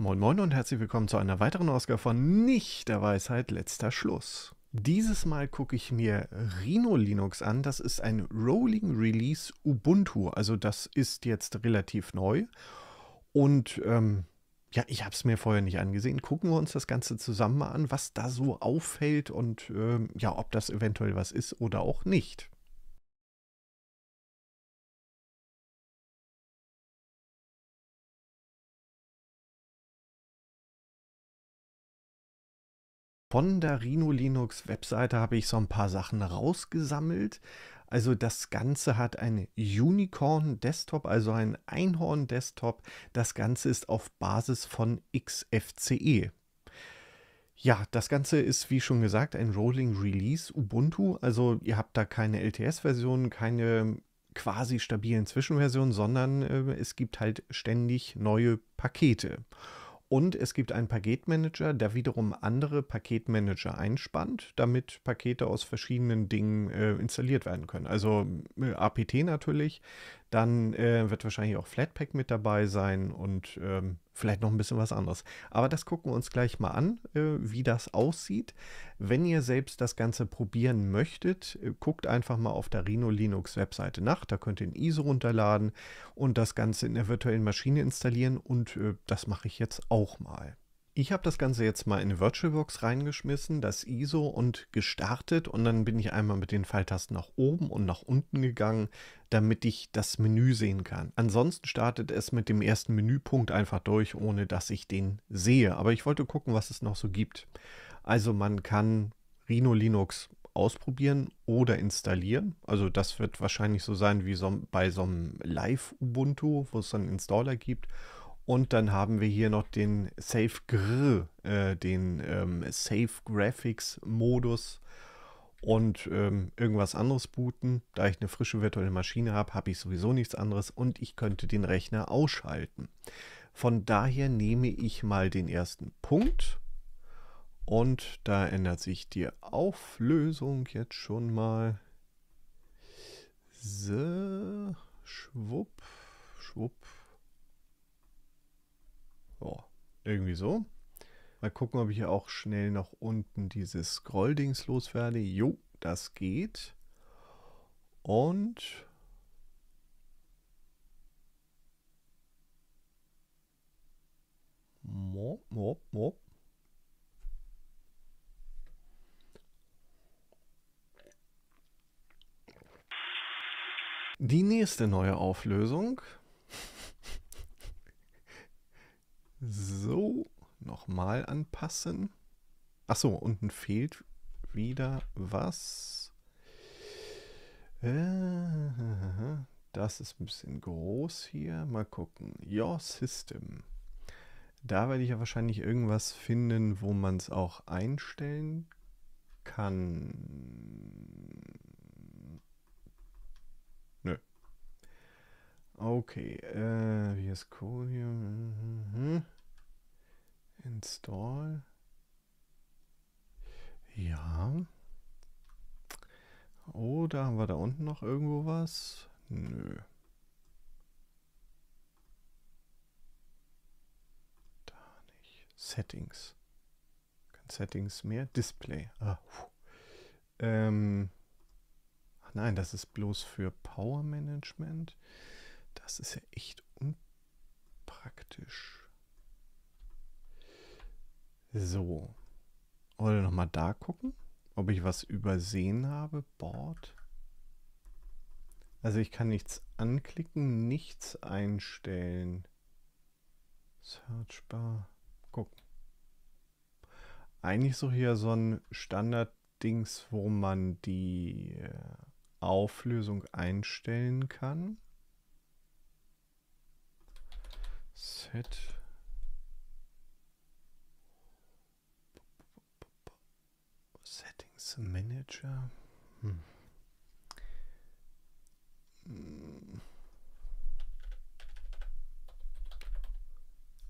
Moin Moin und herzlich willkommen zu einer weiteren Ausgabe von Nicht der Weisheit letzter Schluss. Dieses Mal gucke ich mir Rhino Linux an. Das ist ein Rolling Release Ubuntu. Also das ist jetzt relativ neu. Und ähm, ja, ich habe es mir vorher nicht angesehen. Gucken wir uns das Ganze zusammen mal an, was da so auffällt und ähm, ja, ob das eventuell was ist oder auch nicht. Von der Rhino Linux Webseite habe ich so ein paar Sachen rausgesammelt. Also das Ganze hat einen Unicorn Desktop, also ein Einhorn Desktop. Das Ganze ist auf Basis von XFCE. Ja, das Ganze ist, wie schon gesagt, ein Rolling Release Ubuntu. Also ihr habt da keine LTS-Version, keine quasi stabilen Zwischenversionen, sondern äh, es gibt halt ständig neue Pakete. Und es gibt einen Paketmanager, der wiederum andere Paketmanager einspannt, damit Pakete aus verschiedenen Dingen äh, installiert werden können. Also äh, APT natürlich, dann äh, wird wahrscheinlich auch Flatpak mit dabei sein und ähm, vielleicht noch ein bisschen was anderes. Aber das gucken wir uns gleich mal an, äh, wie das aussieht. Wenn ihr selbst das Ganze probieren möchtet, äh, guckt einfach mal auf der Rhino Linux Webseite nach. Da könnt ihr ein ISO runterladen und das Ganze in der virtuellen Maschine installieren und äh, das mache ich jetzt auch mal. Ich habe das Ganze jetzt mal in VirtualBox reingeschmissen, das ISO und gestartet und dann bin ich einmal mit den Pfeiltasten nach oben und nach unten gegangen, damit ich das Menü sehen kann. Ansonsten startet es mit dem ersten Menüpunkt einfach durch, ohne dass ich den sehe. Aber ich wollte gucken, was es noch so gibt. Also man kann Rhino Linux ausprobieren oder installieren. Also das wird wahrscheinlich so sein wie so, bei so einem Live-Ubuntu, wo es dann Installer gibt und dann haben wir hier noch den Safe Grill, äh, den ähm, Safe Graphics Modus und ähm, irgendwas anderes booten. Da ich eine frische virtuelle Maschine habe, habe ich sowieso nichts anderes und ich könnte den Rechner ausschalten. Von daher nehme ich mal den ersten Punkt und da ändert sich die Auflösung jetzt schon mal. So, schwupp, schwupp, Oh, irgendwie so. Mal gucken, ob ich hier auch schnell noch unten dieses Scroll-Dings loswerde. Jo, das geht. Und... Mop, mop, mop. Die nächste neue Auflösung So, nochmal anpassen. Achso, unten fehlt wieder was. Äh, das ist ein bisschen groß hier. Mal gucken. Your System. Da werde ich ja wahrscheinlich irgendwas finden, wo man es auch einstellen kann. Okay, äh, wie ist Colium? Mhm, mhm. Install. Ja. Oh, da haben wir da unten noch irgendwo was. Nö. Da nicht. Settings. Kein Settings mehr. Display. Ah, ähm. Ach nein, das ist bloß für Power Management. Das ist ja echt unpraktisch. So. Oder nochmal da gucken, ob ich was übersehen habe. Board. Also ich kann nichts anklicken, nichts einstellen. Searchbar. Gucken. Eigentlich so hier so ein Standard-Dings, wo man die äh, Auflösung einstellen kann. Set. Settings Manager. Hm. hm.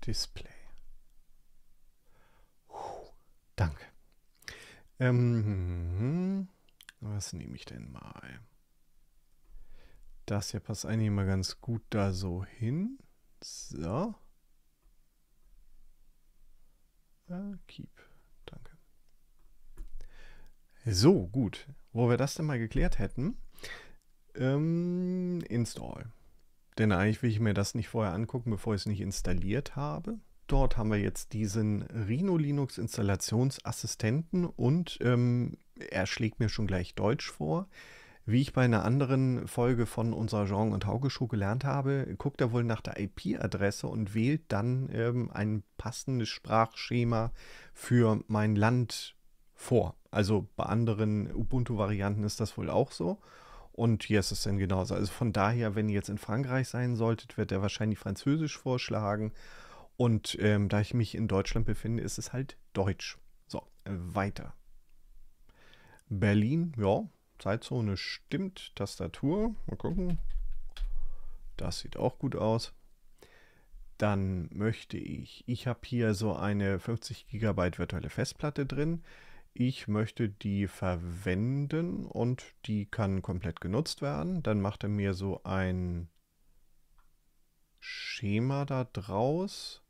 Display. Puh, danke. Ähm, hm. was nehme ich denn mal? Das hier passt eigentlich immer ganz gut da so hin. So. Äh, keep. Danke. So, gut. Wo wir das denn mal geklärt hätten. Ähm, install. Denn eigentlich will ich mir das nicht vorher angucken, bevor ich es nicht installiert habe. Dort haben wir jetzt diesen Rhino Linux Installationsassistenten und ähm, er schlägt mir schon gleich Deutsch vor. Wie ich bei einer anderen Folge von unserer Jean und Haugeschuh gelernt habe, guckt er wohl nach der IP-Adresse und wählt dann ähm, ein passendes Sprachschema für mein Land vor. Also bei anderen Ubuntu-Varianten ist das wohl auch so. Und hier ist es dann genauso. Also von daher, wenn ihr jetzt in Frankreich sein solltet, wird er wahrscheinlich Französisch vorschlagen. Und ähm, da ich mich in Deutschland befinde, ist es halt Deutsch. So, äh, weiter. Berlin, ja, Zeitzone stimmt. Tastatur, mal gucken. Das sieht auch gut aus. Dann möchte ich, ich habe hier so eine 50 GB virtuelle Festplatte drin. Ich möchte die verwenden und die kann komplett genutzt werden. Dann macht er mir so ein Schema da draus.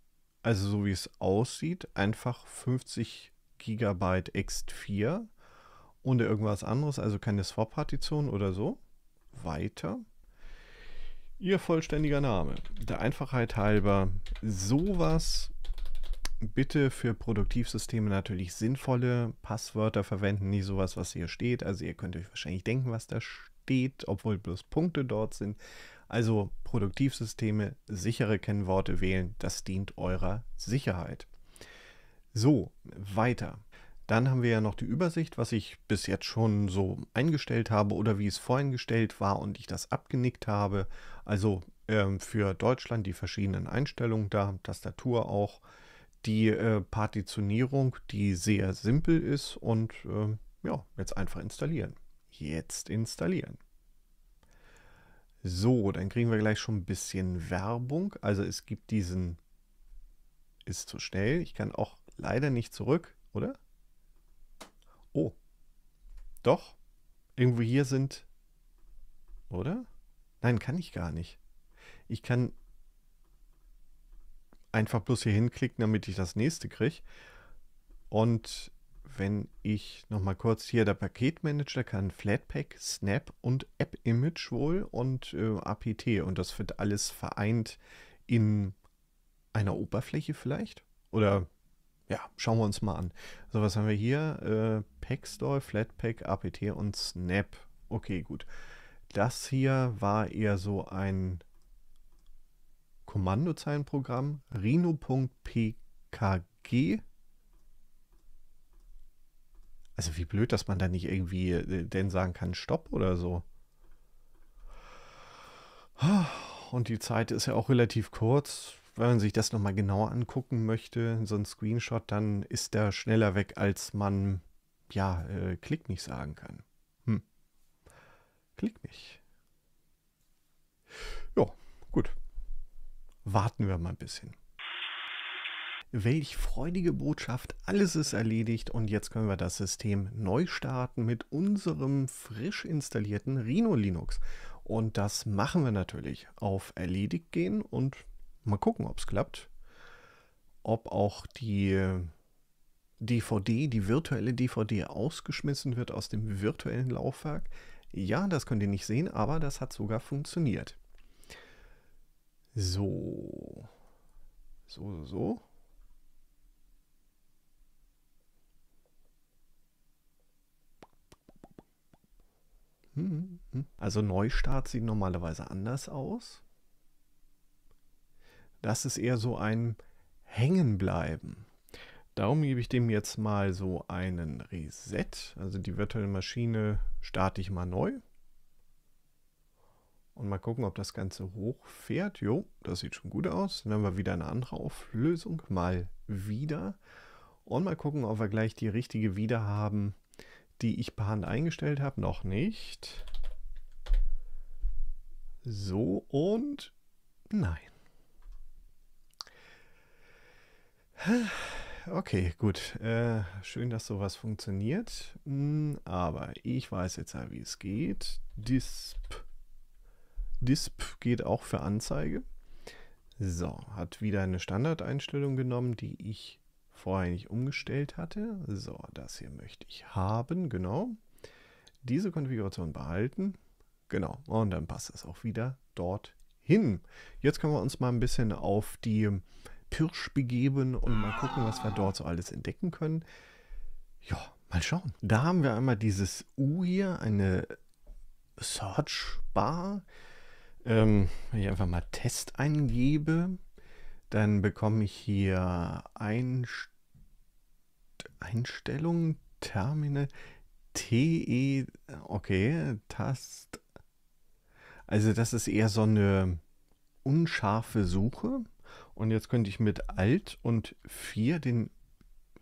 Also so wie es aussieht, einfach 50 GB ext 4 ohne irgendwas anderes, also keine Swap-Partition oder so. Weiter. Ihr vollständiger Name. Der Einfachheit halber, sowas bitte für Produktivsysteme natürlich sinnvolle Passwörter verwenden, nicht sowas, was hier steht. Also ihr könnt euch wahrscheinlich denken, was da steht, obwohl bloß Punkte dort sind. Also Produktivsysteme, sichere Kennworte wählen, das dient eurer Sicherheit. So, weiter. Dann haben wir ja noch die Übersicht, was ich bis jetzt schon so eingestellt habe oder wie es vorhin gestellt war und ich das abgenickt habe. Also ähm, für Deutschland die verschiedenen Einstellungen da, Tastatur auch, die äh, Partitionierung, die sehr simpel ist und äh, ja, jetzt einfach installieren. Jetzt installieren. So, dann kriegen wir gleich schon ein bisschen Werbung. Also es gibt diesen ist zu schnell. Ich kann auch leider nicht zurück, oder? Oh. Doch. Irgendwo hier sind. Oder? Nein, kann ich gar nicht. Ich kann einfach bloß hier hinklicken, damit ich das nächste kriege. Und wenn ich nochmal kurz hier der Paketmanager kann, Flatpak, Snap und App Image wohl und äh, APT. Und das wird alles vereint in einer Oberfläche vielleicht? Oder ja, schauen wir uns mal an. So, was haben wir hier? Äh, Packstore, Flatpak, APT und Snap. Okay, gut. Das hier war eher so ein Kommandozeilenprogramm. Rhino.pkg. Also wie blöd, dass man da nicht irgendwie äh, denn sagen kann, stopp oder so. Und die Zeit ist ja auch relativ kurz wenn man sich das nochmal genauer angucken möchte, so ein Screenshot, dann ist der schneller weg, als man, ja, äh, Klick nicht sagen kann. Hm. Klick nicht. Ja, gut. Warten wir mal ein bisschen. Welch freudige Botschaft, alles ist erledigt und jetzt können wir das System neu starten mit unserem frisch installierten Rhino Linux. Und das machen wir natürlich auf erledigt gehen und Mal gucken, ob es klappt. Ob auch die DVD, die virtuelle DVD ausgeschmissen wird aus dem virtuellen Laufwerk. Ja, das könnt ihr nicht sehen, aber das hat sogar funktioniert. So. So, so, so. Hm, hm. Also Neustart sieht normalerweise anders aus das ist eher so ein Hängenbleiben. Darum gebe ich dem jetzt mal so einen Reset. Also die virtuelle Maschine starte ich mal neu. Und mal gucken, ob das Ganze hochfährt. Jo, das sieht schon gut aus. Dann haben wir wieder eine andere Auflösung. Mal wieder. Und mal gucken, ob wir gleich die richtige wieder haben, die ich per Hand eingestellt habe. Noch nicht. So und nein. Okay, gut. Äh, schön, dass sowas funktioniert. Hm, aber ich weiß jetzt ja, wie es geht. Disp. Disp geht auch für Anzeige. So, hat wieder eine Standardeinstellung genommen, die ich vorher nicht umgestellt hatte. So, das hier möchte ich haben, genau. Diese Konfiguration behalten. Genau, und dann passt das auch wieder dorthin. Jetzt können wir uns mal ein bisschen auf die Pirsch begeben und mal gucken, was wir dort so alles entdecken können. Ja, mal schauen. Da haben wir einmal dieses U hier, eine Search Bar. Ähm, wenn ich einfach mal Test eingebe, dann bekomme ich hier Einst Einstellungen, Termine, TE, okay, Tast. Also das ist eher so eine unscharfe Suche. Und jetzt könnte ich mit Alt und 4 den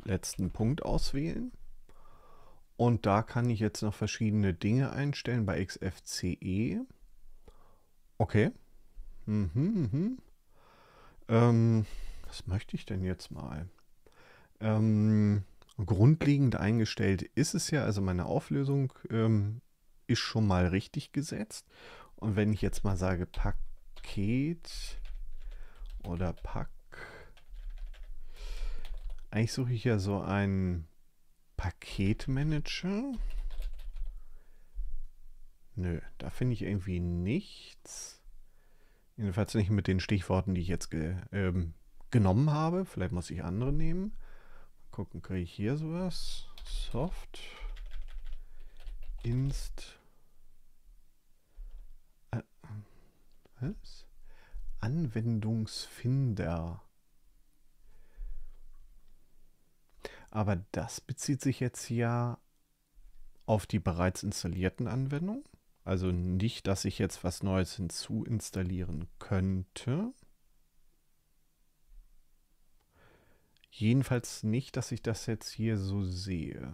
letzten Punkt auswählen. Und da kann ich jetzt noch verschiedene Dinge einstellen bei XFCE. Okay. Mhm, mhm. Ähm, was möchte ich denn jetzt mal? Ähm, grundlegend eingestellt ist es ja, also meine Auflösung ähm, ist schon mal richtig gesetzt. Und wenn ich jetzt mal sage Paket oder Pack. Eigentlich suche ich ja so einen Paketmanager. Nö, da finde ich irgendwie nichts. Jedenfalls nicht mit den Stichworten, die ich jetzt ge ähm, genommen habe. Vielleicht muss ich andere nehmen. Mal gucken, kriege ich hier sowas? Soft. Inst. Äh, was? Anwendungsfinder. Aber das bezieht sich jetzt ja auf die bereits installierten Anwendungen. Also nicht, dass ich jetzt was Neues hinzuinstallieren könnte. Jedenfalls nicht, dass ich das jetzt hier so sehe.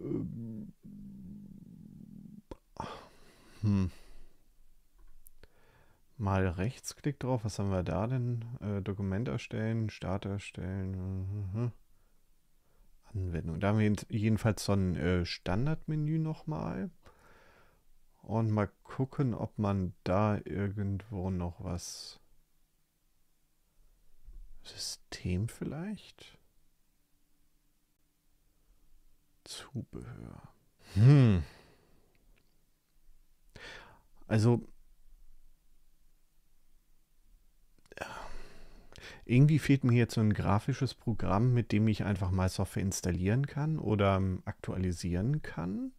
Ähm. Hm mal Rechtsklick drauf. Was haben wir da denn? Äh, Dokument erstellen, Start erstellen. Mhm. Anwendung. Da haben wir jedenfalls so ein äh, Standardmenü nochmal. Und mal gucken, ob man da irgendwo noch was... System vielleicht? Zubehör. Hm. Also irgendwie fehlt mir jetzt so ein grafisches Programm, mit dem ich einfach mal Software installieren kann oder ähm, aktualisieren kann.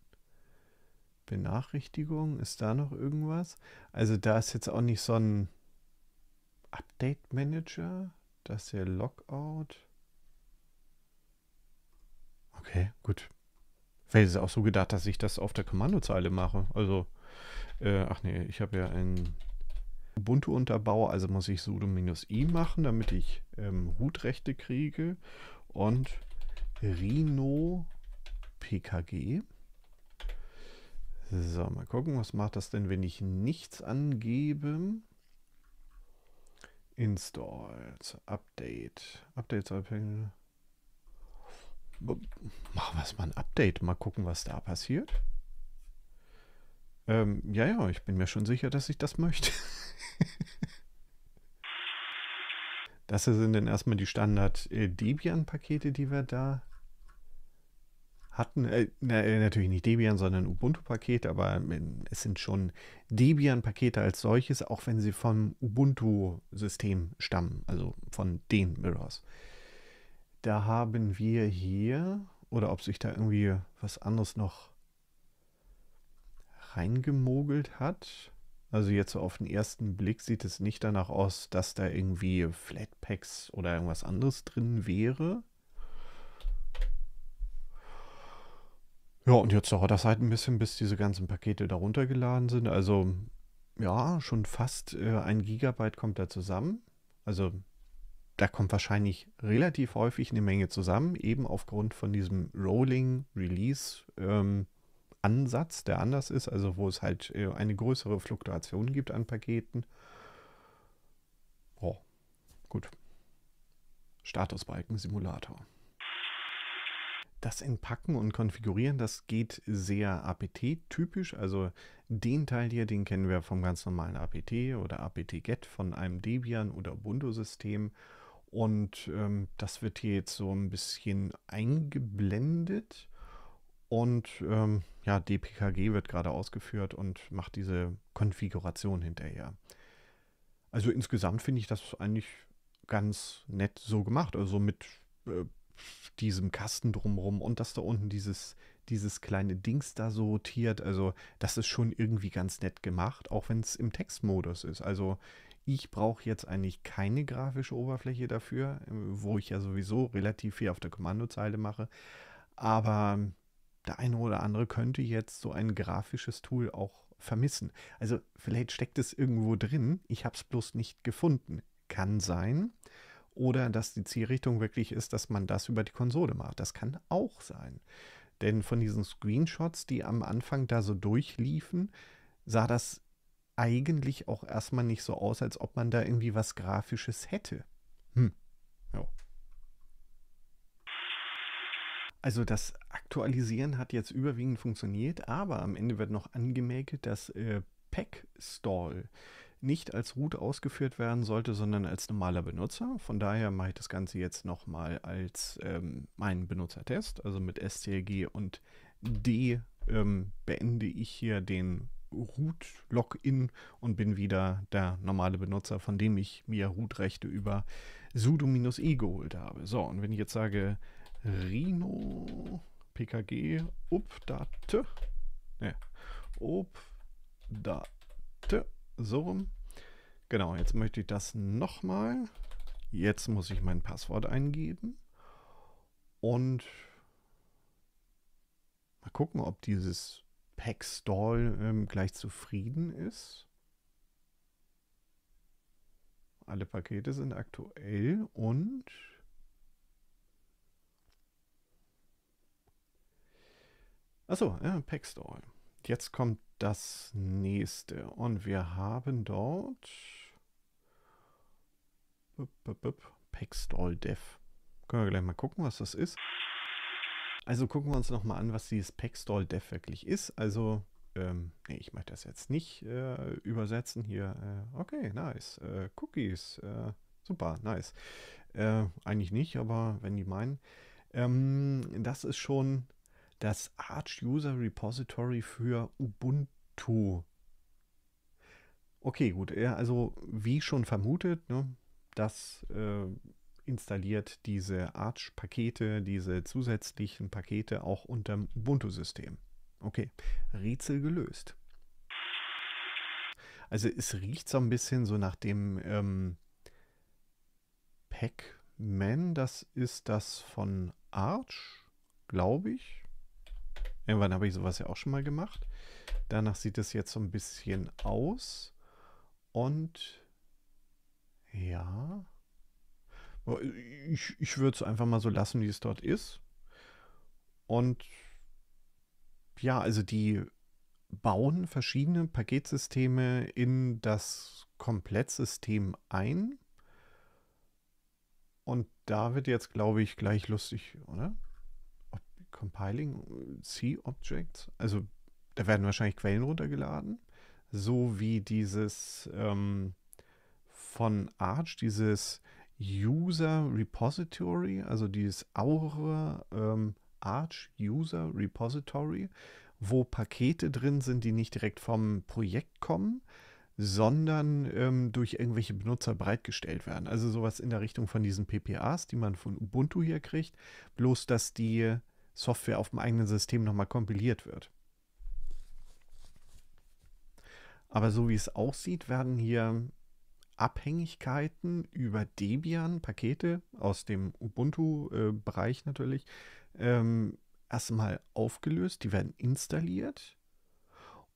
Benachrichtigung, ist da noch irgendwas? Also da ist jetzt auch nicht so ein Update Manager, das ist ja Logout. Okay, gut. Vielleicht ist es auch so gedacht, dass ich das auf der Kommandozeile mache. Also, äh, ach nee, ich habe ja ein Ubuntu unterbaue. Also muss ich sudo-i machen, damit ich ähm, Root-Rechte kriege. Und Rhino PKG. So, mal gucken, was macht das denn, wenn ich nichts angebe? Installs, Update, Updates, Update. Machen wir es mal ein Update, mal gucken, was da passiert. Ähm, ja, ja, ich bin mir schon sicher, dass ich das möchte. Das sind dann erstmal die Standard-Debian-Pakete, äh, die wir da hatten. Äh, na, äh, natürlich nicht Debian, sondern Ubuntu-Paket, aber ähm, es sind schon Debian-Pakete als solches, auch wenn sie vom Ubuntu-System stammen, also von den Mirrors. Da haben wir hier, oder ob sich da irgendwie was anderes noch reingemogelt hat. Also jetzt auf den ersten Blick sieht es nicht danach aus, dass da irgendwie Flatpacks oder irgendwas anderes drin wäre. Ja, und jetzt dauert das halt ein bisschen, bis diese ganzen Pakete darunter geladen sind. Also ja, schon fast äh, ein Gigabyte kommt da zusammen. Also da kommt wahrscheinlich relativ häufig eine Menge zusammen, eben aufgrund von diesem Rolling Release. Ähm, Ansatz, der anders ist, also wo es halt äh, eine größere Fluktuation gibt an Paketen. Oh, gut. Statusbalken-Simulator. Das Entpacken und Konfigurieren, das geht sehr APT-typisch. Also den Teil hier, den kennen wir vom ganz normalen APT oder APT-GET e von einem Debian oder Ubuntu-System. Und ähm, das wird hier jetzt so ein bisschen eingeblendet. Und ähm, ja, DPKG wird gerade ausgeführt und macht diese Konfiguration hinterher. Also insgesamt finde ich das eigentlich ganz nett so gemacht. Also mit äh, diesem Kasten drumrum und dass da unten dieses, dieses kleine Dings da so rotiert. Also das ist schon irgendwie ganz nett gemacht, auch wenn es im Textmodus ist. Also ich brauche jetzt eigentlich keine grafische Oberfläche dafür, äh, wo ich ja sowieso relativ viel auf der Kommandozeile mache. Aber der eine oder andere könnte jetzt so ein grafisches Tool auch vermissen. Also vielleicht steckt es irgendwo drin, ich habe es bloß nicht gefunden. Kann sein. Oder dass die Zielrichtung wirklich ist, dass man das über die Konsole macht. Das kann auch sein. Denn von diesen Screenshots, die am Anfang da so durchliefen, sah das eigentlich auch erstmal nicht so aus, als ob man da irgendwie was Grafisches hätte. Hm. Also das Aktualisieren hat jetzt überwiegend funktioniert, aber am Ende wird noch angemerkt, dass äh, Pack-Stall nicht als Root ausgeführt werden sollte, sondern als normaler Benutzer. Von daher mache ich das Ganze jetzt nochmal als ähm, meinen Benutzertest. Also mit STLG und D ähm, beende ich hier den Root-Login und bin wieder der normale Benutzer, von dem ich mir Root-Rechte über sudo-e geholt habe. So, und wenn ich jetzt sage Rhino PKG Update. Ne, Obdate. So rum. Genau, jetzt möchte ich das nochmal. Jetzt muss ich mein Passwort eingeben. Und mal gucken, ob dieses Pack-Stall ähm, gleich zufrieden ist. Alle Pakete sind aktuell und Achso, ja, Packstall. Jetzt kommt das nächste. Und wir haben dort Packstall Dev. Können wir gleich mal gucken, was das ist. Also gucken wir uns nochmal an, was dieses Packstall Dev wirklich ist. Also, ähm, nee, ich möchte das jetzt nicht äh, übersetzen hier. Äh, okay, nice. Äh, Cookies. Äh, super, nice. Äh, eigentlich nicht, aber wenn die meinen. Ähm, das ist schon das Arch User Repository für Ubuntu. Okay, gut. Also wie schon vermutet, ne, das äh, installiert diese Arch-Pakete, diese zusätzlichen Pakete auch unterm Ubuntu-System. Okay, Rätsel gelöst. Also es riecht so ein bisschen so nach dem ähm, Pac-Man. Das ist das von Arch, glaube ich. Irgendwann habe ich sowas ja auch schon mal gemacht. Danach sieht es jetzt so ein bisschen aus. Und ja, ich, ich würde es einfach mal so lassen, wie es dort ist. Und ja, also die bauen verschiedene Paketsysteme in das Komplettsystem ein. Und da wird jetzt, glaube ich, gleich lustig, oder? Compiling äh, C-Objects. Also da werden wahrscheinlich Quellen runtergeladen. So wie dieses ähm, von Arch, dieses User Repository, also dieses Aura ähm, Arch User Repository, wo Pakete drin sind, die nicht direkt vom Projekt kommen, sondern ähm, durch irgendwelche Benutzer bereitgestellt werden. Also sowas in der Richtung von diesen PPAs, die man von Ubuntu hier kriegt, bloß dass die Software auf dem eigenen System nochmal kompiliert wird. Aber so wie es aussieht, werden hier Abhängigkeiten über Debian-Pakete aus dem Ubuntu-Bereich natürlich ähm, erstmal aufgelöst. Die werden installiert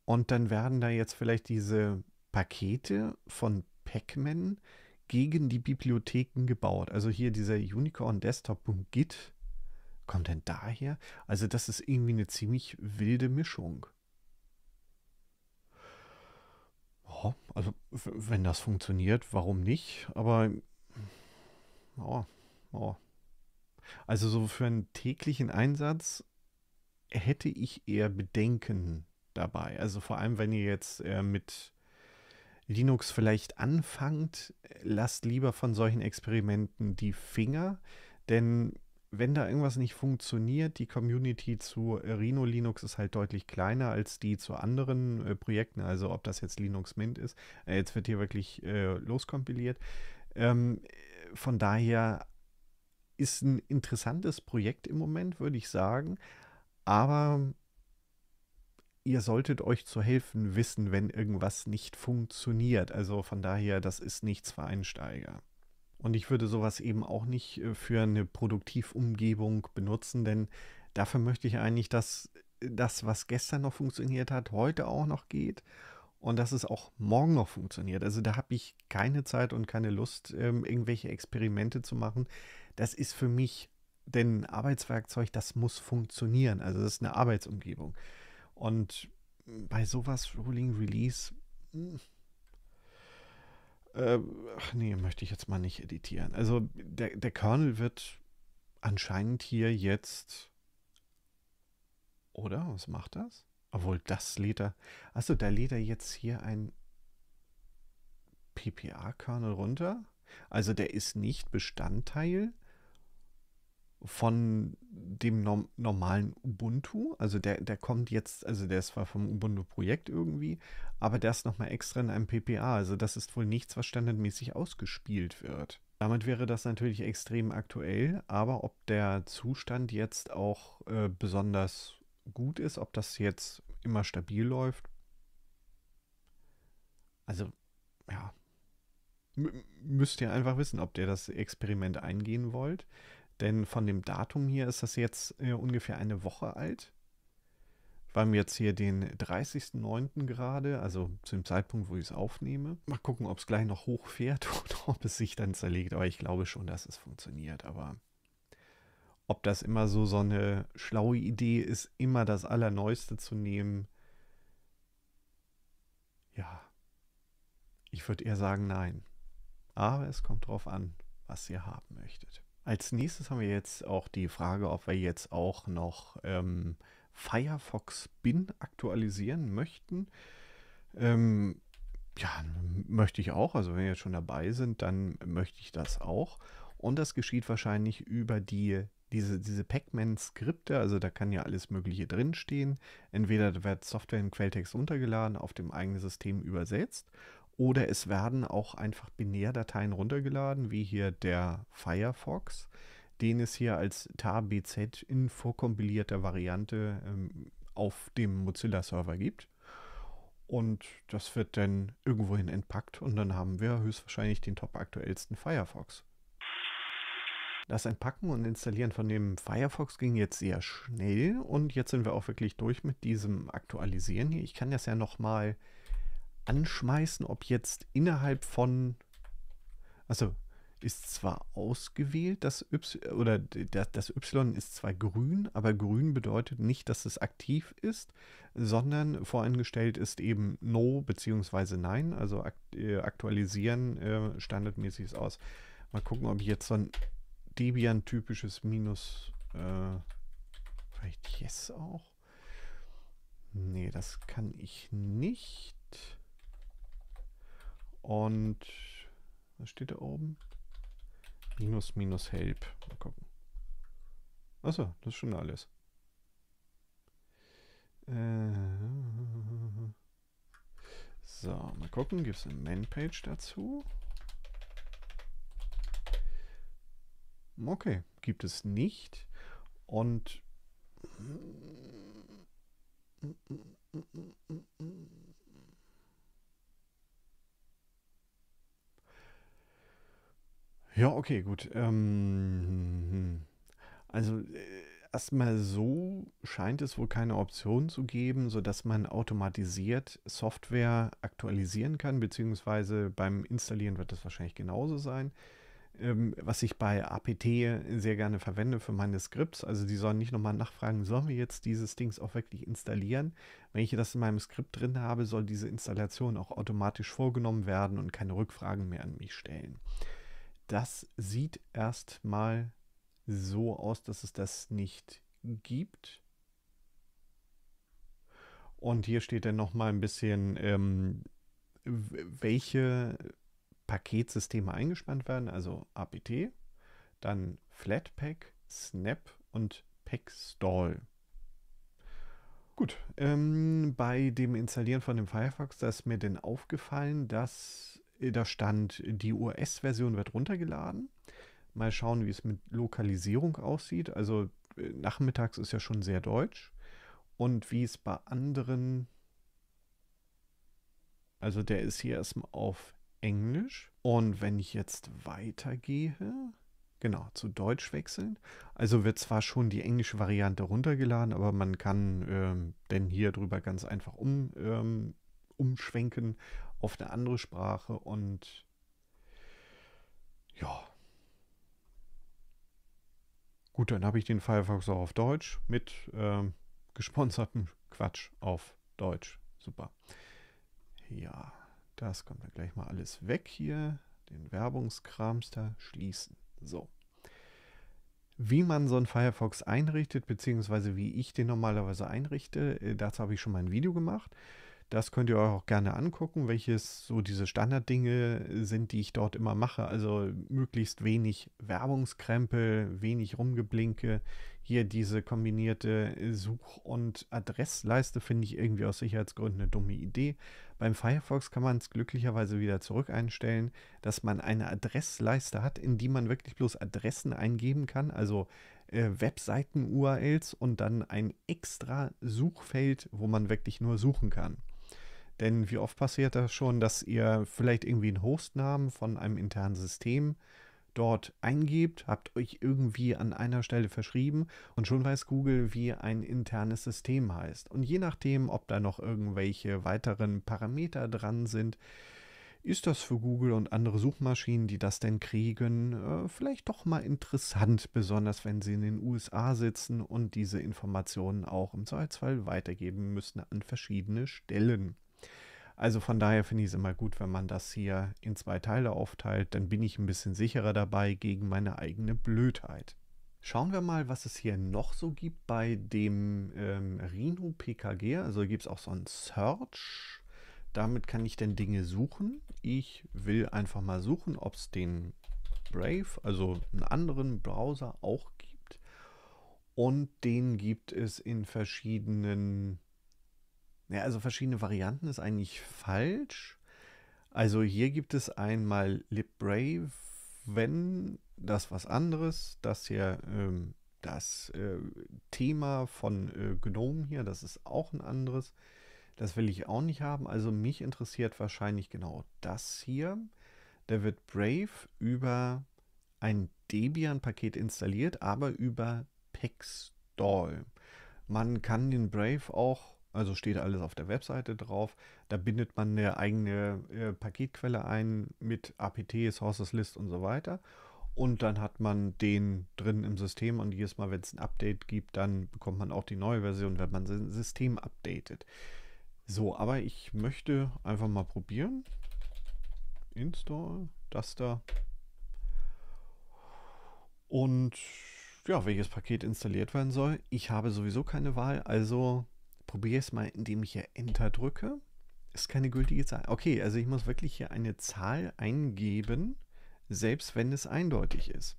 und dann werden da jetzt vielleicht diese Pakete von Pacman gegen die Bibliotheken gebaut. Also hier dieser Unicorn Desktop.git kommt denn daher? Also das ist irgendwie eine ziemlich wilde Mischung. Ja, also wenn das funktioniert, warum nicht? Aber oh, oh. also so für einen täglichen Einsatz hätte ich eher Bedenken dabei. Also vor allem, wenn ihr jetzt äh, mit Linux vielleicht anfangt, lasst lieber von solchen Experimenten die Finger, denn wenn da irgendwas nicht funktioniert, die Community zu äh, Rhino Linux ist halt deutlich kleiner als die zu anderen äh, Projekten, also ob das jetzt Linux Mint ist. Äh, jetzt wird hier wirklich äh, loskompiliert. Ähm, von daher ist ein interessantes Projekt im Moment, würde ich sagen. Aber ihr solltet euch zu helfen wissen, wenn irgendwas nicht funktioniert. Also von daher, das ist nichts für Einsteiger. Und ich würde sowas eben auch nicht äh, für eine Produktivumgebung benutzen, denn dafür möchte ich eigentlich, dass äh, das, was gestern noch funktioniert hat, heute auch noch geht und dass es auch morgen noch funktioniert. Also da habe ich keine Zeit und keine Lust, ähm, irgendwelche Experimente zu machen. Das ist für mich denn Arbeitswerkzeug, das muss funktionieren. Also das ist eine Arbeitsumgebung. Und hm, bei sowas Rolling Release hm, äh, ach nee, möchte ich jetzt mal nicht editieren. Also der, der Kernel wird anscheinend hier jetzt. Oder? Was macht das? Obwohl das lädt er. Achso, da lädt er jetzt hier ein PPA-Kernel runter. Also der ist nicht Bestandteil von dem no normalen Ubuntu. Also der, der kommt jetzt, also der ist zwar vom Ubuntu-Projekt irgendwie, aber der ist nochmal extra in einem PPA. Also das ist wohl nichts, was standardmäßig ausgespielt wird. Damit wäre das natürlich extrem aktuell, aber ob der Zustand jetzt auch äh, besonders gut ist, ob das jetzt immer stabil läuft, also ja, M müsst ihr einfach wissen, ob ihr das Experiment eingehen wollt. Denn von dem Datum hier ist das jetzt äh, ungefähr eine Woche alt. Wir haben jetzt hier den 30.09. gerade, also zu dem Zeitpunkt, wo ich es aufnehme. Mal gucken, ob es gleich noch hochfährt oder ob es sich dann zerlegt. Aber ich glaube schon, dass es funktioniert. Aber ob das immer so so eine schlaue Idee ist, immer das Allerneueste zu nehmen, ja, ich würde eher sagen nein. Aber es kommt drauf an, was ihr haben möchtet. Als nächstes haben wir jetzt auch die Frage, ob wir jetzt auch noch ähm, Firefox Bin aktualisieren möchten. Ähm, ja, möchte ich auch. Also wenn wir jetzt schon dabei sind, dann möchte ich das auch. Und das geschieht wahrscheinlich über die diese, diese Pac-Man-Skripte, also da kann ja alles Mögliche drinstehen. Entweder wird Software in Quelltext runtergeladen, auf dem eigenen System übersetzt oder es werden auch einfach Binärdateien runtergeladen, wie hier der Firefox, den es hier als TABZ in vorkompilierter Variante ähm, auf dem Mozilla-Server gibt. Und das wird dann irgendwohin entpackt und dann haben wir höchstwahrscheinlich den top aktuellsten Firefox. Das Entpacken und Installieren von dem Firefox ging jetzt sehr schnell und jetzt sind wir auch wirklich durch mit diesem Aktualisieren hier. Ich kann das ja nochmal anschmeißen, ob jetzt innerhalb von. Also ist zwar ausgewählt, dass Y oder das Y ist zwar grün, aber grün bedeutet nicht, dass es aktiv ist, sondern vorangestellt ist eben No bzw. Nein, also äh, aktualisieren äh, standardmäßig ist aus. Mal gucken, ob ich jetzt so ein Debian-typisches Minus, äh, vielleicht Yes auch. Nee, das kann ich nicht. Und was steht da oben? Minus, minus help. Mal gucken. Achso, das ist schon alles. Äh. so, mal gucken. Gibt es eine Man-Page dazu? Okay, gibt es nicht. Und... Ja, okay, gut. Ähm, hm, hm, hm. also äh, erstmal so scheint es wohl keine Option zu geben, sodass man automatisiert Software aktualisieren kann, beziehungsweise beim Installieren wird das wahrscheinlich genauso sein. Ähm, was ich bei APT sehr gerne verwende für meine Skripts. Also die sollen nicht nochmal nachfragen, sollen wir jetzt dieses Dings auch wirklich installieren? Wenn ich das in meinem Skript drin habe, soll diese Installation auch automatisch vorgenommen werden und keine Rückfragen mehr an mich stellen das sieht erstmal so aus, dass es das nicht gibt. Und hier steht dann nochmal ein bisschen, ähm, welche Paketsysteme eingespannt werden, also APT, dann Flatpak, Snap und Packstall. Gut, ähm, bei dem Installieren von dem Firefox, da ist mir denn aufgefallen, dass da stand, die US-Version wird runtergeladen. Mal schauen, wie es mit Lokalisierung aussieht. Also äh, nachmittags ist ja schon sehr deutsch. Und wie es bei anderen, also der ist hier erstmal auf Englisch. Und wenn ich jetzt weitergehe, genau, zu Deutsch wechseln. Also wird zwar schon die englische Variante runtergeladen, aber man kann ähm, denn hier drüber ganz einfach um, ähm, umschwenken auf eine andere Sprache und ja. Gut, dann habe ich den Firefox auch auf Deutsch mit ähm, gesponsertem Quatsch auf Deutsch. Super. Ja, das kommt dann gleich mal alles weg hier. Den Werbungskramster schließen. So. Wie man so einen Firefox einrichtet, beziehungsweise wie ich den normalerweise einrichte, äh, dazu habe ich schon mal ein Video gemacht. Das könnt ihr euch auch gerne angucken, welches so diese Standarddinge sind, die ich dort immer mache. Also möglichst wenig Werbungskrempel, wenig Rumgeblinke. Hier diese kombinierte Such- und Adressleiste finde ich irgendwie aus Sicherheitsgründen eine dumme Idee. Beim Firefox kann man es glücklicherweise wieder zurück einstellen, dass man eine Adressleiste hat, in die man wirklich bloß Adressen eingeben kann. Also äh, Webseiten-URLs und dann ein extra Suchfeld, wo man wirklich nur suchen kann. Denn wie oft passiert das schon, dass ihr vielleicht irgendwie einen Hostnamen von einem internen System dort eingebt, habt euch irgendwie an einer Stelle verschrieben und schon weiß Google, wie ein internes System heißt. Und je nachdem, ob da noch irgendwelche weiteren Parameter dran sind, ist das für Google und andere Suchmaschinen, die das denn kriegen, äh, vielleicht doch mal interessant, besonders wenn sie in den USA sitzen und diese Informationen auch im Zweifelsfall weitergeben müssen an verschiedene Stellen. Also von daher finde ich es immer gut, wenn man das hier in zwei Teile aufteilt, dann bin ich ein bisschen sicherer dabei gegen meine eigene Blödheit. Schauen wir mal, was es hier noch so gibt bei dem ähm, Rhino PKG. Also gibt es auch so ein Search. Damit kann ich denn Dinge suchen. Ich will einfach mal suchen, ob es den Brave, also einen anderen Browser, auch gibt. Und den gibt es in verschiedenen ja, also verschiedene Varianten ist eigentlich falsch. Also hier gibt es einmal LibRave, wenn das was anderes, das hier ähm, das äh, Thema von äh, Gnome hier, das ist auch ein anderes. Das will ich auch nicht haben. Also mich interessiert wahrscheinlich genau das hier. Da wird Brave über ein Debian-Paket installiert, aber über Pexdoll. Man kann den Brave auch also steht alles auf der Webseite drauf. Da bindet man eine eigene äh, Paketquelle ein mit APT, Sources List und so weiter. Und dann hat man den drin im System und jedes Mal, wenn es ein Update gibt, dann bekommt man auch die neue Version, wenn man sein System updatet. So, aber ich möchte einfach mal probieren. Install, das da. Und ja, welches Paket installiert werden soll. Ich habe sowieso keine Wahl, also probiere es mal, indem ich hier Enter drücke. Ist keine gültige Zahl. Okay, also ich muss wirklich hier eine Zahl eingeben, selbst wenn es eindeutig ist.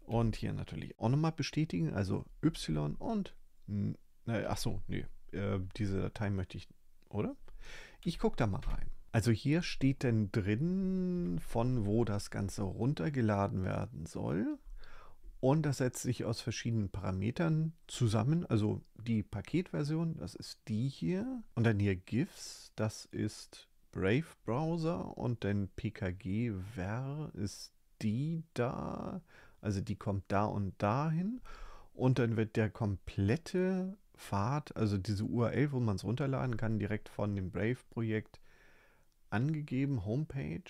Und hier natürlich auch nochmal bestätigen, also Y und... Äh, achso, nee, äh, diese Datei möchte ich, oder? Ich gucke da mal rein. Also hier steht denn drin, von wo das Ganze runtergeladen werden soll. Und das setzt sich aus verschiedenen Parametern zusammen. Also die Paketversion, das ist die hier. Und dann hier GIFs, das ist Brave Browser. Und dann PKG-Ver ist die da. Also die kommt da und dahin. Und dann wird der komplette Pfad, also diese URL, wo man es runterladen kann, direkt von dem Brave-Projekt angegeben, Homepage.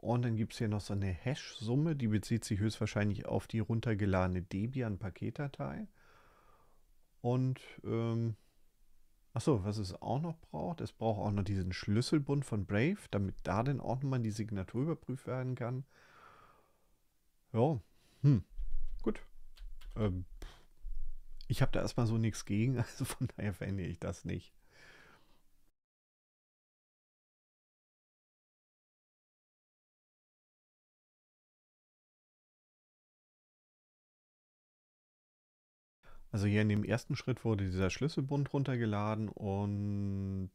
Und dann gibt es hier noch so eine Hash-Summe, die bezieht sich höchstwahrscheinlich auf die runtergeladene Debian-Paketdatei. Und, ähm, achso, was es auch noch braucht, es braucht auch noch diesen Schlüsselbund von Brave, damit da dann auch nochmal die Signatur überprüft werden kann. Ja, hm, gut. Ähm, ich habe da erstmal so nichts gegen, also von daher verändere ich das nicht. Also hier in dem ersten Schritt wurde dieser Schlüsselbund runtergeladen und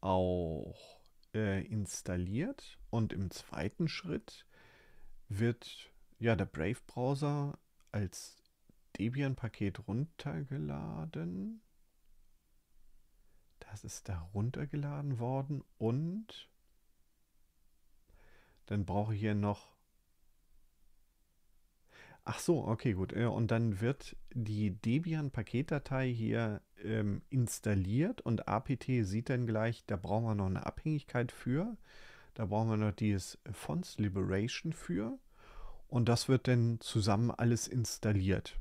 auch äh, installiert. Und im zweiten Schritt wird ja der Brave Browser als Debian-Paket runtergeladen. Das ist da runtergeladen worden und dann brauche ich hier noch Ach so, okay, gut. Und dann wird die Debian-Paketdatei hier ähm, installiert und apt sieht dann gleich, da brauchen wir noch eine Abhängigkeit für. Da brauchen wir noch dieses Fonts Liberation für. Und das wird dann zusammen alles installiert.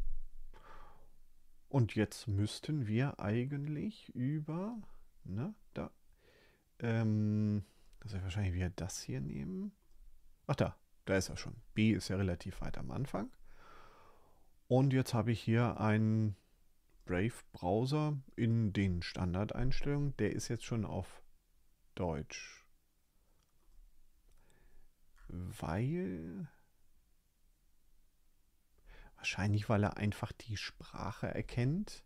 Und jetzt müssten wir eigentlich über, ne, da, ähm, das ist wahrscheinlich wieder das hier nehmen. Ach da, da ist er schon. B ist ja relativ weit am Anfang. Und jetzt habe ich hier einen Brave Browser in den Standardeinstellungen. Der ist jetzt schon auf Deutsch. Weil... Wahrscheinlich, weil er einfach die Sprache erkennt,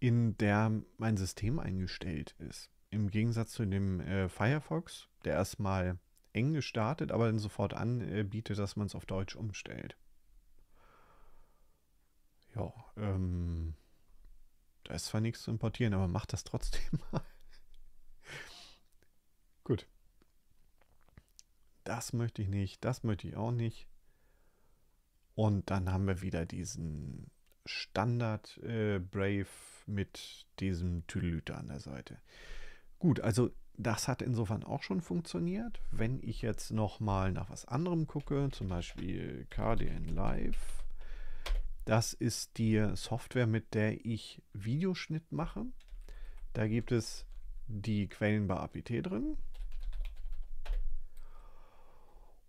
in der mein System eingestellt ist. Im Gegensatz zu dem äh, Firefox, der erstmal eng gestartet, aber dann sofort anbietet, dass man es auf Deutsch umstellt. Ja, ähm, da ist zwar nichts zu importieren, aber macht das trotzdem mal. Gut. Das möchte ich nicht, das möchte ich auch nicht. Und dann haben wir wieder diesen Standard äh, Brave mit diesem Tüdelüte an der Seite. Gut, also das hat insofern auch schon funktioniert. Wenn ich jetzt nochmal nach was anderem gucke, zum Beispiel KDN Live, das ist die Software, mit der ich Videoschnitt mache. Da gibt es die Quellen bei APT drin.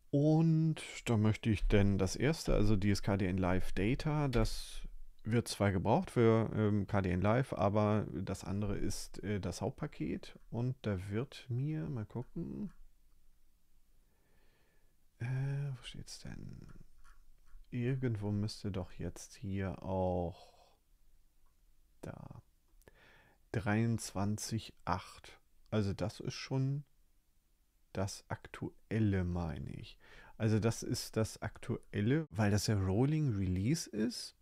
Und da möchte ich denn das erste, also dieses KDN Live Data, das wird zwar gebraucht für ähm, KDN Live, aber das andere ist äh, das Hauptpaket und da wird mir, mal gucken, äh, wo es denn? irgendwo müsste doch jetzt hier auch da 23,8. Also das ist schon das aktuelle, meine ich. Also das ist das aktuelle, weil das ja Rolling Release ist.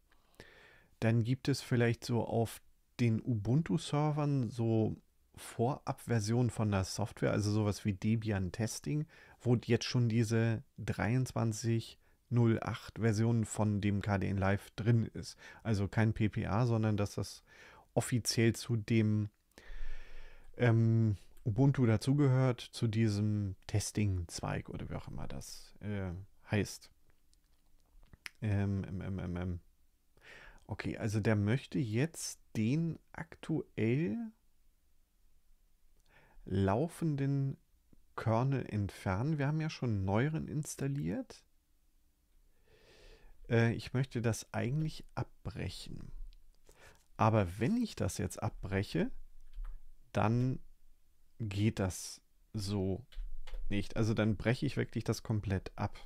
Dann gibt es vielleicht so auf den Ubuntu-Servern so Vorabversionen von der Software, also sowas wie Debian Testing, wo jetzt schon diese 23 08 Version von dem KDN Live drin ist. Also kein PPA, sondern dass das offiziell zu dem ähm, Ubuntu dazugehört, zu diesem Testing-Zweig oder wie auch immer das äh, heißt. Ähm, MMMM. Ähm, ähm, ähm, okay, also der möchte jetzt den aktuell laufenden Kernel entfernen. Wir haben ja schon neueren installiert äh, ich möchte das eigentlich abbrechen. Aber wenn ich das jetzt abbreche, dann geht das so nicht. Also dann breche ich wirklich das komplett ab.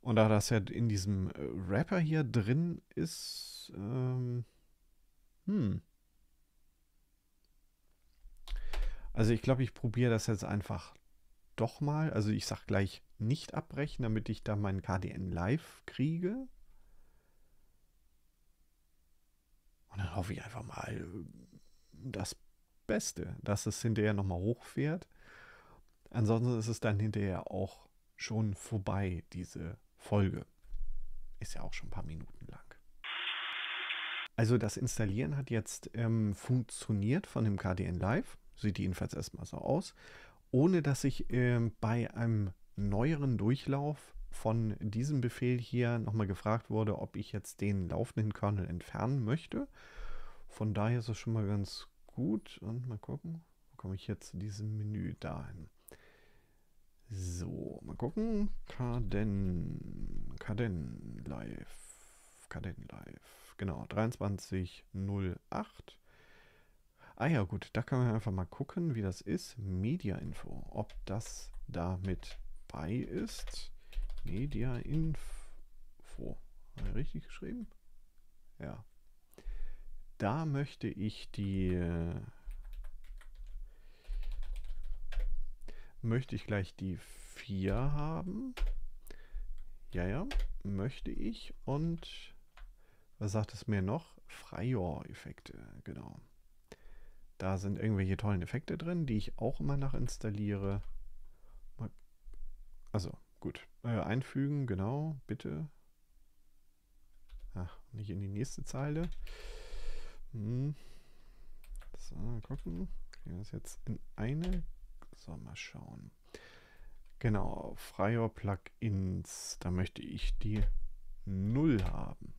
Und da das ja in diesem äh, Wrapper hier drin ist, ähm, hm. Also ich glaube, ich probiere das jetzt einfach doch mal. Also ich sage gleich nicht abbrechen, damit ich da meinen KDN live kriege. Und dann hoffe ich einfach mal äh, das Beste, dass es hinterher nochmal hochfährt. Ansonsten ist es dann hinterher auch schon vorbei, diese Folge. Ist ja auch schon ein paar Minuten lang. Also das Installieren hat jetzt ähm, funktioniert von dem KDN Live. Sieht jedenfalls erstmal so aus. Ohne dass ich ähm, bei einem neueren Durchlauf von diesem Befehl hier nochmal gefragt wurde, ob ich jetzt den laufenden Kernel entfernen möchte. Von daher ist das schon mal ganz gut. Und mal gucken, wo komme ich jetzt zu diesem Menü dahin? So, mal gucken. Kaden, Kaden Live, Kaden Live. Genau, 2308. Ah ja, gut, da kann man einfach mal gucken, wie das ist. Media Info, ob das damit vorbei ist. Media Info. richtig geschrieben? Ja. Da möchte ich die möchte ich gleich die 4 haben. Ja, ja, möchte ich. Und was sagt es mir noch? Freior-Effekte, genau. Da sind irgendwelche tollen Effekte drin, die ich auch immer nach installiere. Also, gut. Äh, einfügen, genau, bitte. Ach, nicht in die nächste Zeile. Hm. So, gucken. Kriegen wir das jetzt in eine? So, mal schauen. Genau, freier Plugins. Da möchte ich die 0 haben.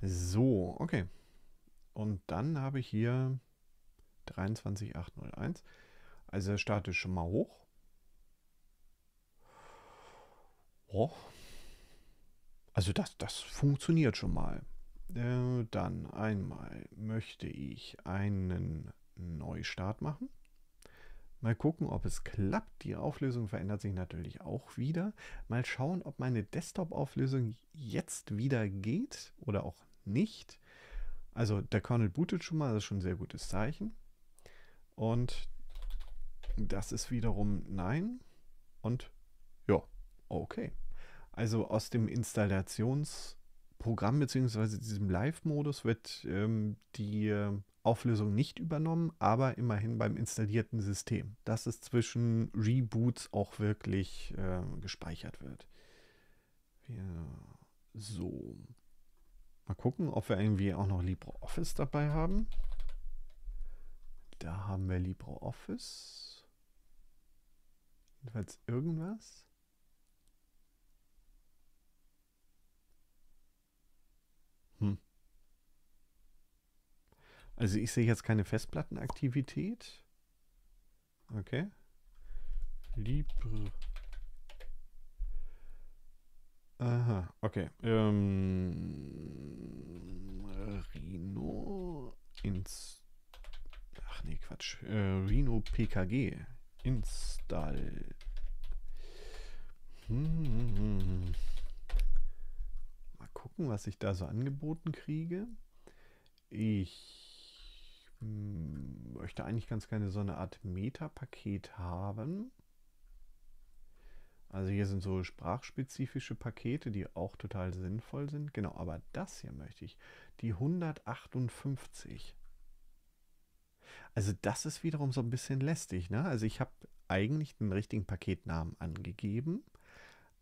So, okay. Und dann habe ich hier 23801. Also der Start ist schon mal hoch. Oh. Also das, das funktioniert schon mal. Äh, dann einmal möchte ich einen Neustart machen. Mal gucken, ob es klappt. Die Auflösung verändert sich natürlich auch wieder. Mal schauen, ob meine Desktop-Auflösung jetzt wieder geht oder auch nicht. Also der Kernel bootet schon mal, das ist schon ein sehr gutes Zeichen. Und das ist wiederum Nein. Und ja, okay. Also aus dem Installationsprogramm bzw. diesem Live-Modus wird ähm, die ähm, Auflösung nicht übernommen, aber immerhin beim installierten System. Dass es zwischen Reboots auch wirklich äh, gespeichert wird. Ja, so. Mal gucken, ob wir irgendwie auch noch LibreOffice dabei haben. Da haben wir LibreOffice. Jedenfalls irgendwas. Hm. Also ich sehe jetzt keine Festplattenaktivität. Okay. Libre. Aha, okay. Ähm ins. Ach nee, Quatsch. Äh, Rhino PKG. Install. Hm, hm, hm. Mal gucken, was ich da so angeboten kriege. Ich hm, möchte eigentlich ganz gerne so eine Art Meta-Paket haben. Also hier sind so sprachspezifische Pakete, die auch total sinnvoll sind. Genau, aber das hier möchte ich. Die 158. Also das ist wiederum so ein bisschen lästig. Ne? Also ich habe eigentlich den richtigen Paketnamen angegeben,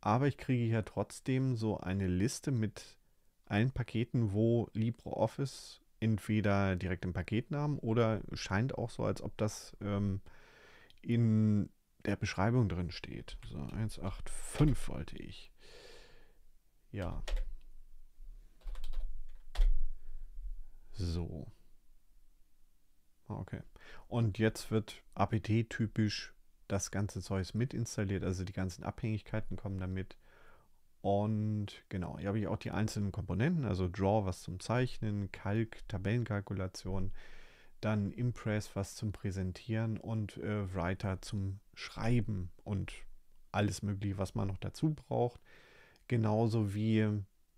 aber ich kriege hier trotzdem so eine Liste mit allen Paketen, wo LibreOffice entweder direkt im Paketnamen oder scheint auch so, als ob das ähm, in der Beschreibung drin steht. So, 185 wollte ich. Ja. So. Ah, okay. Und jetzt wird APT typisch das ganze Zeug mit installiert, also die ganzen Abhängigkeiten kommen damit. Und genau, hier habe ich auch die einzelnen Komponenten, also Draw, was zum Zeichnen, Kalk, Tabellenkalkulation, dann Impress was zum Präsentieren und äh, Writer zum Schreiben und alles Mögliche, was man noch dazu braucht. Genauso wie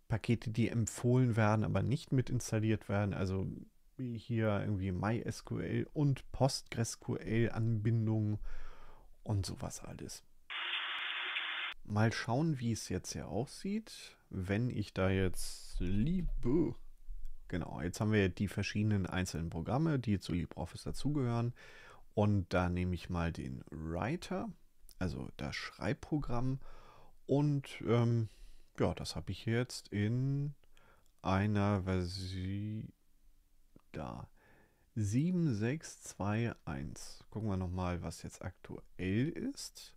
Pakete, die empfohlen werden, aber nicht mit installiert werden. Also hier irgendwie MySQL und PostgreSQL-Anbindungen und sowas alles. Mal schauen, wie es jetzt hier aussieht, wenn ich da jetzt liebe Genau, jetzt haben wir die verschiedenen einzelnen Programme, die zu LibreOffice dazugehören. Und da nehme ich mal den Writer, also das Schreibprogramm. Und ähm, ja, das habe ich jetzt in einer Version da 7621. Gucken wir nochmal, was jetzt aktuell ist.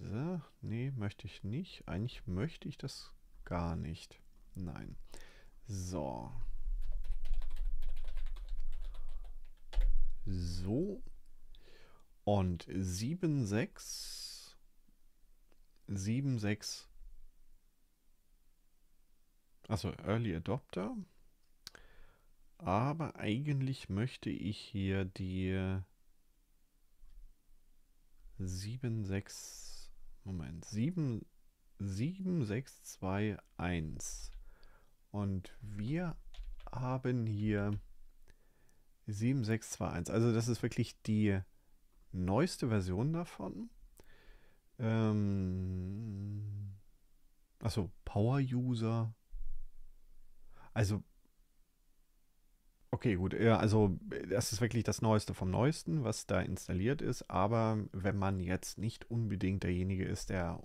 So, nee, möchte ich nicht. Eigentlich möchte ich das gar nicht. Nein. So. So. Und 7, 6. 7, 6. Also Early Adopter. Aber eigentlich möchte ich hier die 7, 6. Moment. 7, 7, 6, 2, 1. Und wir haben hier 7621. Also das ist wirklich die neueste Version davon. Ähm, achso, Power User. Also, okay, gut. Ja, also, das ist wirklich das Neueste vom Neuesten, was da installiert ist. Aber wenn man jetzt nicht unbedingt derjenige ist, der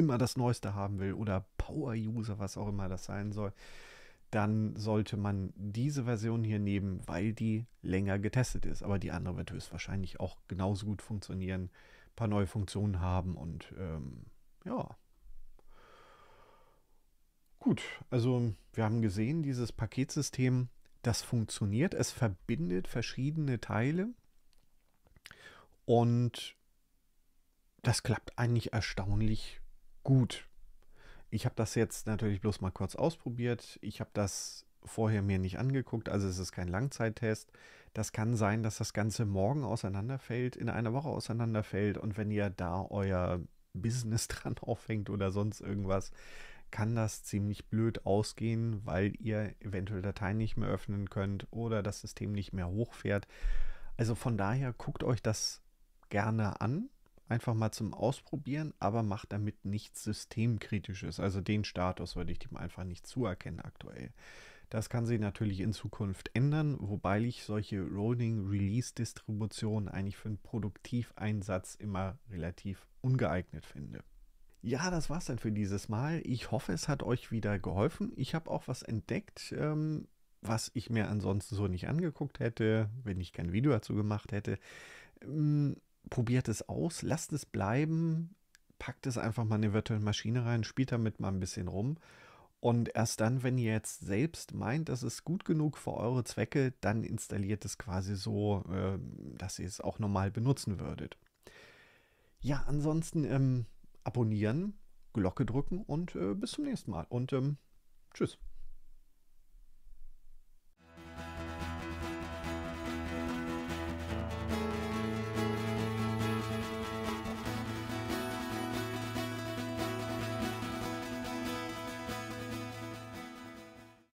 immer das Neueste haben will oder Power-User, was auch immer das sein soll, dann sollte man diese Version hier nehmen, weil die länger getestet ist. Aber die andere wird höchstwahrscheinlich auch genauso gut funktionieren, ein paar neue Funktionen haben und ähm, ja. Gut, also wir haben gesehen, dieses Paketsystem, das funktioniert. Es verbindet verschiedene Teile und das klappt eigentlich erstaunlich gut gut. Ich habe das jetzt natürlich bloß mal kurz ausprobiert. Ich habe das vorher mir nicht angeguckt, also es ist kein Langzeittest. Das kann sein, dass das Ganze morgen auseinanderfällt, in einer Woche auseinanderfällt und wenn ihr da euer Business dran aufhängt oder sonst irgendwas, kann das ziemlich blöd ausgehen, weil ihr eventuell Dateien nicht mehr öffnen könnt oder das System nicht mehr hochfährt. Also von daher guckt euch das gerne an, einfach mal zum Ausprobieren, aber macht damit nichts Systemkritisches. Also den Status würde ich dem einfach nicht zuerkennen aktuell. Das kann sich natürlich in Zukunft ändern, wobei ich solche Rolling Release Distributionen eigentlich für einen Produktiveinsatz immer relativ ungeeignet finde. Ja, das war's dann für dieses Mal. Ich hoffe, es hat euch wieder geholfen. Ich habe auch was entdeckt, ähm, was ich mir ansonsten so nicht angeguckt hätte, wenn ich kein Video dazu gemacht hätte. Ähm, probiert es aus, lasst es bleiben, packt es einfach mal in eine virtuelle Maschine rein, spielt damit mal ein bisschen rum. Und erst dann, wenn ihr jetzt selbst meint, das ist gut genug für eure Zwecke, dann installiert es quasi so, ähm, dass ihr es auch normal benutzen würdet. Ja, ansonsten ähm, abonnieren, Glocke drücken und äh, bis zum nächsten Mal. Und ähm, tschüss.